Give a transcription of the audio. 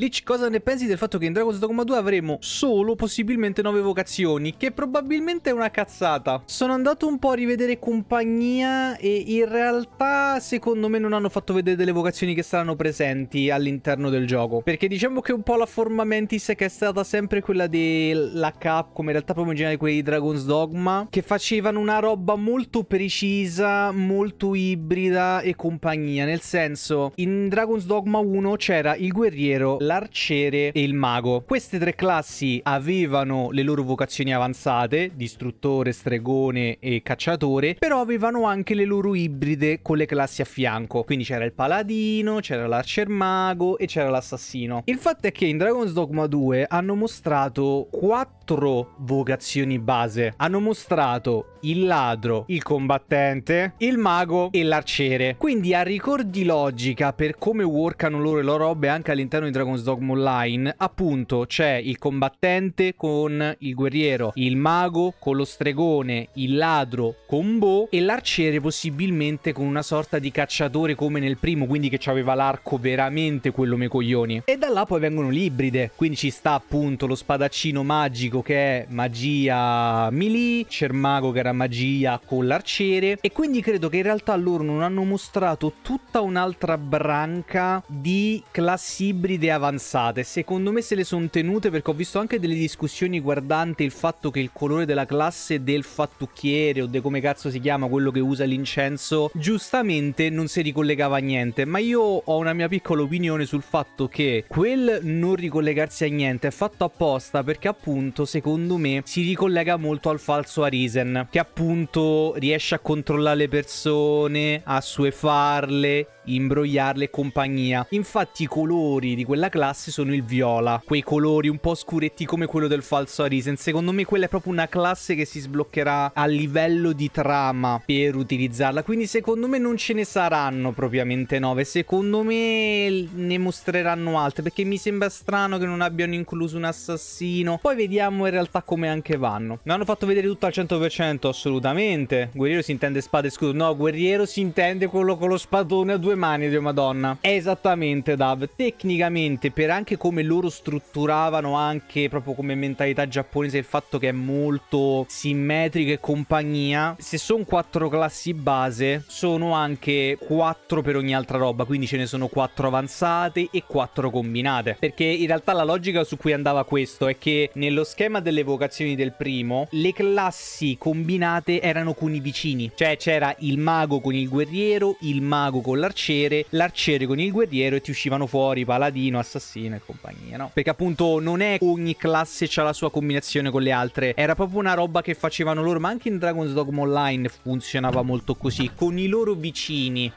Lich, cosa ne pensi del fatto che in Dragon's Dogma 2 avremo solo possibilmente 9 vocazioni, che probabilmente è una cazzata. Sono andato un po' a rivedere compagnia e in realtà secondo me non hanno fatto vedere delle vocazioni che saranno presenti all'interno del gioco, perché diciamo che un po' la forma mentis che è stata sempre quella della Cap, come in realtà proprio in generale quella di Dragon's Dogma, che facevano una roba molto precisa, molto ibrida e compagnia, nel senso in Dragon's Dogma 1 c'era il guerriero, l'arciere e il mago. Queste tre classi avevano le loro vocazioni avanzate, distruttore, stregone e cacciatore, però avevano anche le loro ibride con le classi a fianco. Quindi c'era il paladino, c'era l'arcier mago e c'era l'assassino. Il fatto è che in Dragon's Dogma 2 hanno mostrato quattro vocazioni base. Hanno mostrato il ladro, il combattente, il mago e l'arciere. Quindi a ricordi logica per come workano loro le loro robe anche all'interno di Dragon's Dragon's Dogma Online, appunto c'è il combattente con il guerriero, il mago con lo stregone, il ladro con Bo e l'arciere possibilmente con una sorta di cacciatore come nel primo, quindi che aveva l'arco veramente quello me coglioni. E da là poi vengono l'ibride, quindi ci sta appunto lo spadaccino magico che è magia melee, c'è il mago che era magia con l'arciere e quindi credo che in realtà loro non hanno mostrato tutta un'altra branca di classi ibride avanzate avanzate, secondo me se le sono tenute perché ho visto anche delle discussioni guardanti il fatto che il colore della classe del fattucchiere o di come cazzo si chiama quello che usa l'incenso, giustamente non si ricollegava a niente, ma io ho una mia piccola opinione sul fatto che quel non ricollegarsi a niente è fatto apposta perché appunto secondo me si ricollega molto al falso Arisen, che appunto riesce a controllare le persone, a suefarle, imbrogliarle e compagnia. Infatti i colori di quella classe sono il viola, quei colori un po' scuretti come quello del falso Arisen. Secondo me quella è proprio una classe che si sbloccherà a livello di trama per utilizzarla, quindi secondo me non ce ne saranno propriamente 9, secondo me ne mostreranno altre perché mi sembra strano che non abbiano incluso un assassino. Poi vediamo in realtà come anche vanno. Non hanno fatto vedere tutto al 100% assolutamente. Guerriero si intende spada e scudo. No, guerriero si intende quello con lo spadone a due mani, Dio madonna. esattamente Dav. Tecnicamente interessante per anche come loro strutturavano anche proprio come mentalità giapponese il fatto che è molto simmetrica e compagnia. Se sono quattro classi base, sono anche quattro per ogni altra roba, quindi ce ne sono quattro avanzate e quattro combinate. Perché in realtà la logica su cui andava questo è che nello schema delle vocazioni del primo, le classi combinate erano con i vicini, cioè c'era il mago con il guerriero, il mago con l'arciere, l'arciere con il guerriero e ti uscivano fuori paladino, assassino assassino e compagnia, no? Perché appunto non è ogni classe ha la sua combinazione con le altre, era proprio una roba che facevano loro, ma anche in Dragon's Dogma Online funzionava molto così, con i loro vicini.